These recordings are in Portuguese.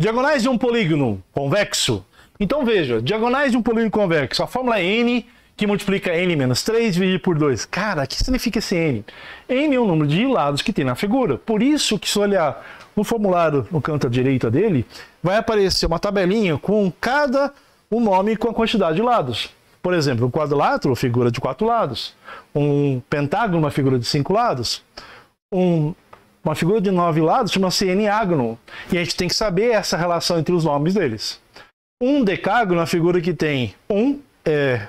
Diagonais de um polígono convexo. Então veja, diagonais de um polígono convexo. A fórmula é n que multiplica n menos 3 dividido por 2. Cara, o que significa esse n? n é o número de lados que tem na figura. Por isso que se olhar no formulário no canto à direita dele, vai aparecer uma tabelinha com cada um nome com a quantidade de lados. Por exemplo, um quadrilátero, figura de quatro lados. Um pentágono, uma figura de cinco lados. Um uma figura de nove lados chama-se enneágono, e a gente tem que saber essa relação entre os nomes deles. Um decágono é uma figura que tem um, é,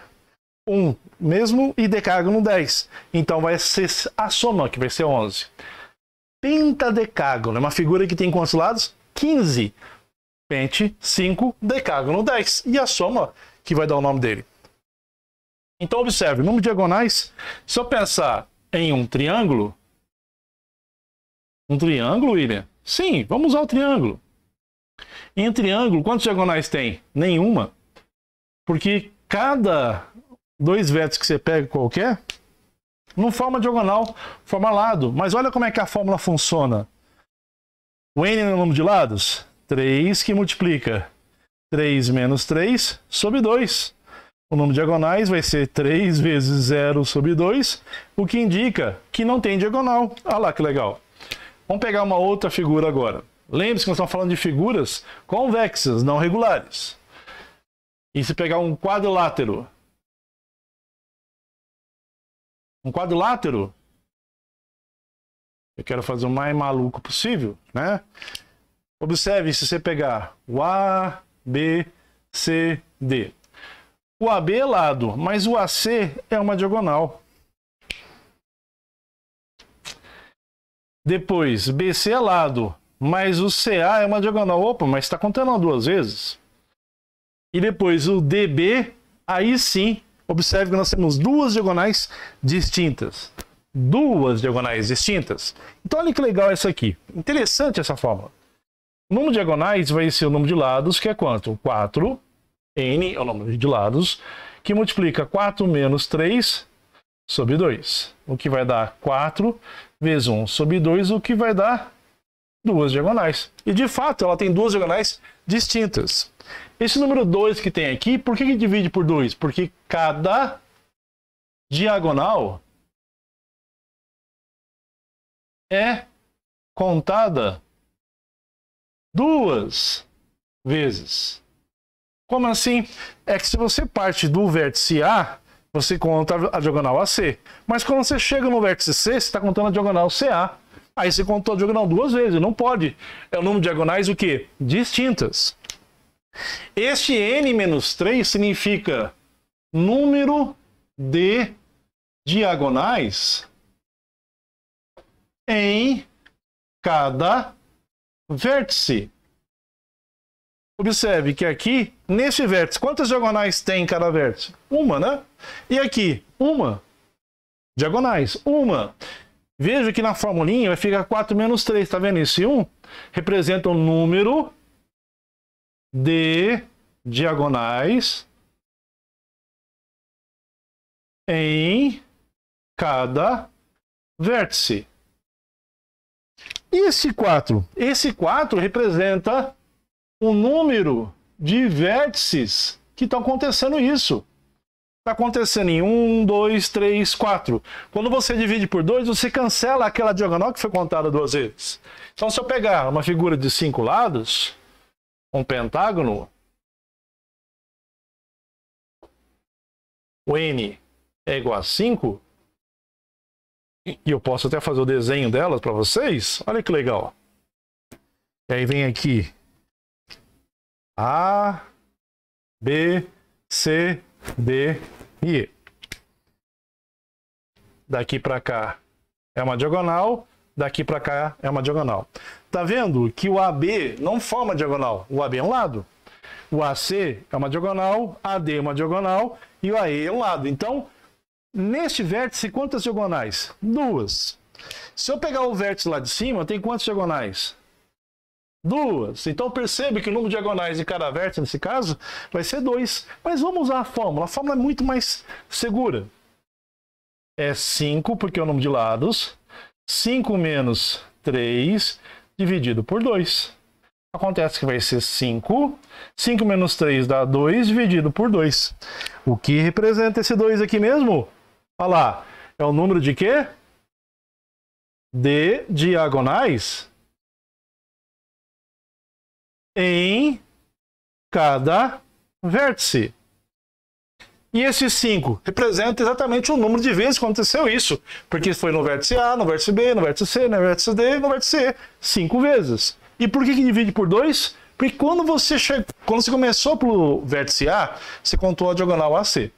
um mesmo e decágono 10. Então vai ser a soma, que vai ser 11. Pentadecágono é uma figura que tem quantos lados? 15. Pente, 5, decágono 10. E a soma que vai dar o nome dele. Então observe, número de diagonais, se eu pensar em um triângulo, um triângulo, William? Sim, vamos usar o triângulo. em triângulo, quantos diagonais tem? Nenhuma. Porque cada dois vértices que você pega qualquer, não forma diagonal, forma lado. Mas olha como é que a fórmula funciona. O n é o número de lados? 3 que multiplica 3 menos 3 sobre 2. O número de diagonais vai ser 3 vezes 0 sobre 2, o que indica que não tem diagonal. Olha lá que legal. Vamos pegar uma outra figura agora. Lembre-se que nós estamos falando de figuras convexas, não regulares. E se pegar um quadrilátero? Um quadrilátero? Eu quero fazer o mais maluco possível, né? Observe se você pegar o A, B, C, D. O AB é lado, mas o AC é uma diagonal. Depois, BC é lado, mas o CA é uma diagonal. Opa, mas está contando duas vezes. E depois o DB, aí sim, observe que nós temos duas diagonais distintas. Duas diagonais distintas. Então olha que legal essa aqui. Interessante essa fórmula. O número de diagonais vai ser o número de lados, que é quanto? 4, n é o número de lados, que multiplica 4 menos 3 sobre 2, o que vai dar 4 vezes 1 sobre 2, o que vai dar duas diagonais. E de fato, ela tem duas diagonais distintas. Esse número 2 que tem aqui, por que, que divide por 2? Porque cada diagonal é contada duas vezes. Como assim? É que se você parte do vértice A, você conta a diagonal AC. Mas quando você chega no vértice C, você está contando a diagonal CA. Aí você contou a diagonal duas vezes, não pode. É o número de diagonais o quê? Distintas. Este n-3 significa número de diagonais em cada vértice. Observe que aqui, nesse vértice, quantas diagonais tem em cada vértice? Uma, né? E aqui, uma. Diagonais, uma. Veja que na formulinha vai ficar 4 menos 3, tá vendo? Esse 1 representa o número de diagonais em cada vértice. E esse 4? Esse 4 representa o número de vértices que estão tá acontecendo isso. Está acontecendo em 1, 2, 3, 4. Quando você divide por 2, você cancela aquela diagonal que foi contada duas vezes. Então, se eu pegar uma figura de cinco lados, um pentágono, o n é igual a 5, e eu posso até fazer o desenho delas para vocês. Olha que legal. E aí vem aqui a, B, C, D e E. Daqui para cá é uma diagonal, daqui para cá é uma diagonal. Tá vendo que o AB não forma diagonal, o AB é um lado. O AC é uma diagonal, AD é uma diagonal e o AE é um lado. Então, neste vértice, quantas diagonais? Duas. Se eu pegar o vértice lá de cima, tem quantas diagonais? Duas. Então percebe que o número de diagonais de cada vértice, nesse caso, vai ser 2. Mas vamos usar a fórmula. A fórmula é muito mais segura. É 5, porque é o número de lados. 5 menos 3 dividido por 2. Acontece que vai ser 5. 5 menos 3 dá 2 dividido por 2. O que representa esse 2 aqui mesmo? Olha lá. É o número de quê? De diagonais em cada vértice. E esses 5 representam exatamente o número de vezes que aconteceu isso, porque foi no vértice A, no vértice B, no vértice C, no vértice D, no vértice E, 5 vezes. E por que, que divide por 2? Porque quando você, che... quando você começou pelo vértice A, você contou a diagonal AC.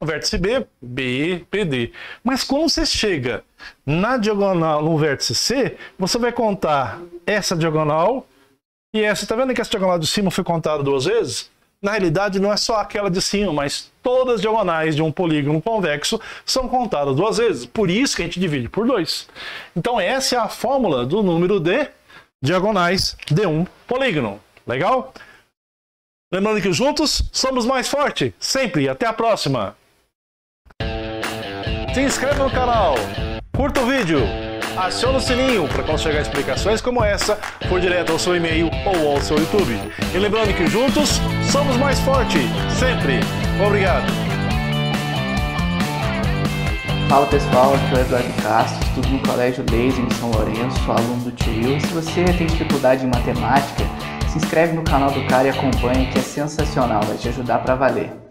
No vértice B, B, PD. Mas quando você chega na diagonal no vértice C, você vai contar essa diagonal e essa, tá vendo que essa diagonal de cima foi contada duas vezes? Na realidade, não é só aquela de cima, mas todas as diagonais de um polígono convexo são contadas duas vezes. Por isso que a gente divide por dois. Então, essa é a fórmula do número de diagonais de um polígono. Legal? Lembrando que juntos somos mais forte, sempre. Até a próxima. Se inscreva no canal, curta o vídeo aciona o sininho para quando chegar explicações como essa por direto ao seu e-mail ou ao seu YouTube. E lembrando que juntos somos mais forte, sempre. Obrigado. Fala pessoal, aqui é o Eduardo Castro, estudo no Colégio Leis em São Lourenço, sou aluno do TIL. Se você tem dificuldade em matemática, se inscreve no canal do cara e acompanhe, que é sensacional, vai te ajudar para valer.